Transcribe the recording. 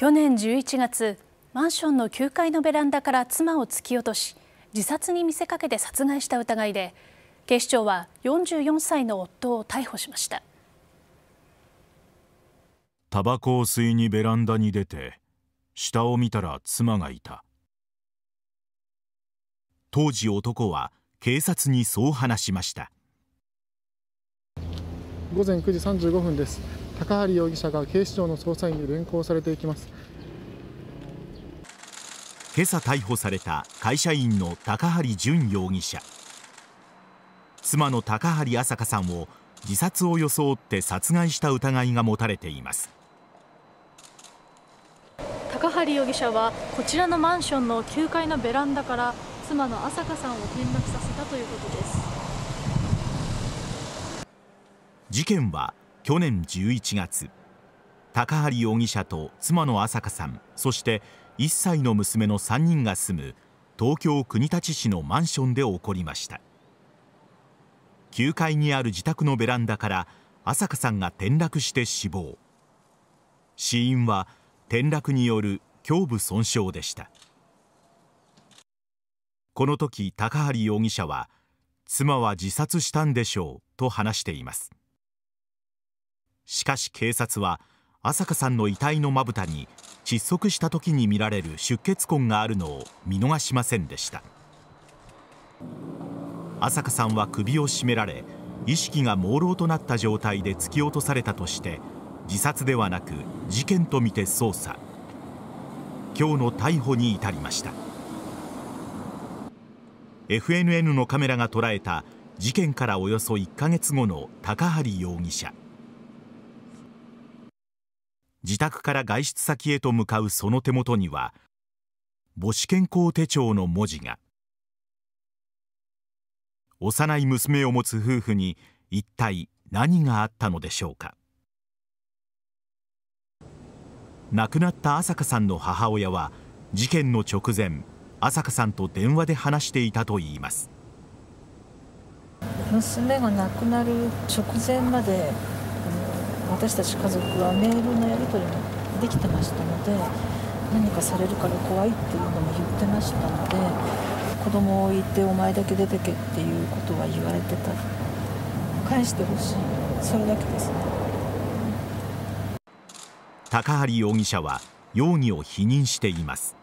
去年11月マンションの9階のベランダから妻を突き落とし自殺に見せかけて殺害した疑いで警視庁は44歳の夫を逮捕しましたタバコを吸いにベランダに出て下を見たら妻がいた当時男は警察にそう話しました午前9時35分です高橋容疑者が警視庁の捜査員に連行されていきます今朝逮捕された会社員の高橋淳容疑者妻の高橋朝香さんを自殺を装って殺害した疑いが持たれています高橋容疑者はこちらのマンションの9階のベランダから妻の朝香さんを転落させたということです事件は去年11月高張容疑者と妻の朝香さんそして1歳の娘の3人が住む東京・国立市のマンションで起こりました9階にある自宅のベランダから朝香さんが転落して死亡死因は転落による胸部損傷でしたこの時高張容疑者は妻は自殺したんでしょうと話していますしかし警察は朝香さんの遺体のまぶたに窒息した時に見られる出血痕があるのを見逃しませんでした朝香さんは首を絞められ意識が朦朧となった状態で突き落とされたとして自殺ではなく事件とみて捜査今日の逮捕に至りました FNN のカメラが捉えた事件からおよそ1ヶ月後の高張容疑者自宅から外出先へと向かうその手元には母子健康手帳の文字が幼い娘を持つ夫婦に一体何があったのでしょうか亡くなった朝香さんの母親は事件の直前朝香さんと電話で話していたといいます娘が亡くなる直前まで私たち家族はメールのやり取りもできてましたので何かされるから怖いっていうのも言ってましたので子供を置いてお前だけ出てけっていうことは言われてた返してほしいそれだけですね高張容疑者は容疑を否認しています